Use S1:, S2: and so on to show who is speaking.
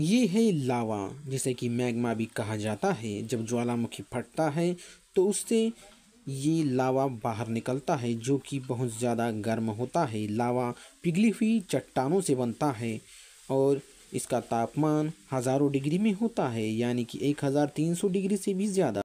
S1: ये है लावा जिसे कि मैग्मा भी कहा जाता है जब ज्वालामुखी फटता है तो उससे ये लावा बाहर निकलता है जो कि बहुत ज़्यादा गर्म होता है लावा पिघली हुई चट्टानों से बनता है और इसका तापमान हज़ारों डिग्री में होता है यानी कि 1300 डिग्री से भी ज़्यादा